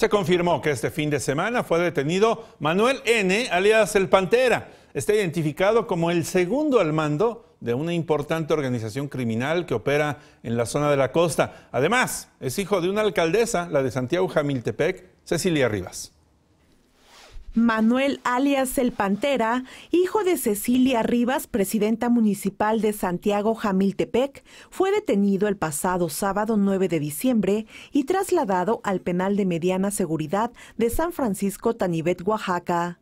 Se confirmó que este fin de semana fue detenido Manuel N., alias El Pantera. Está identificado como el segundo al mando de una importante organización criminal que opera en la zona de la costa. Además, es hijo de una alcaldesa, la de Santiago Jamiltepec, Cecilia Rivas. Manuel alias El Pantera, hijo de Cecilia Rivas, presidenta municipal de Santiago Jamiltepec, fue detenido el pasado sábado 9 de diciembre y trasladado al penal de mediana seguridad de San Francisco Tanibet, Oaxaca.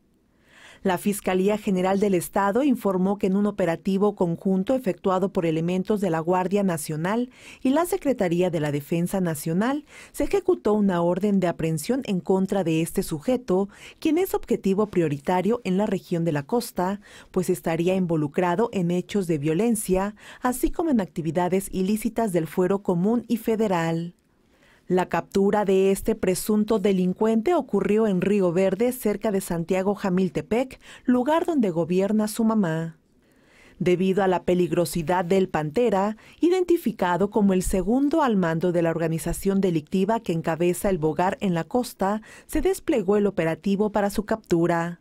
La Fiscalía General del Estado informó que en un operativo conjunto efectuado por elementos de la Guardia Nacional y la Secretaría de la Defensa Nacional, se ejecutó una orden de aprehensión en contra de este sujeto, quien es objetivo prioritario en la región de la costa, pues estaría involucrado en hechos de violencia, así como en actividades ilícitas del fuero común y federal. La captura de este presunto delincuente ocurrió en Río Verde, cerca de Santiago Jamiltepec, lugar donde gobierna su mamá. Debido a la peligrosidad del Pantera, identificado como el segundo al mando de la organización delictiva que encabeza el Bogar en la costa, se desplegó el operativo para su captura.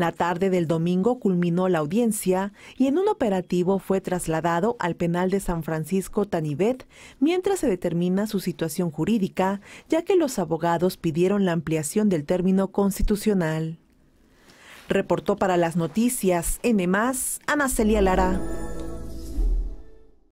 La tarde del domingo culminó la audiencia y en un operativo fue trasladado al penal de San Francisco Tanivet mientras se determina su situación jurídica, ya que los abogados pidieron la ampliación del término constitucional. Reportó para las noticias N, Ana Celia Lara.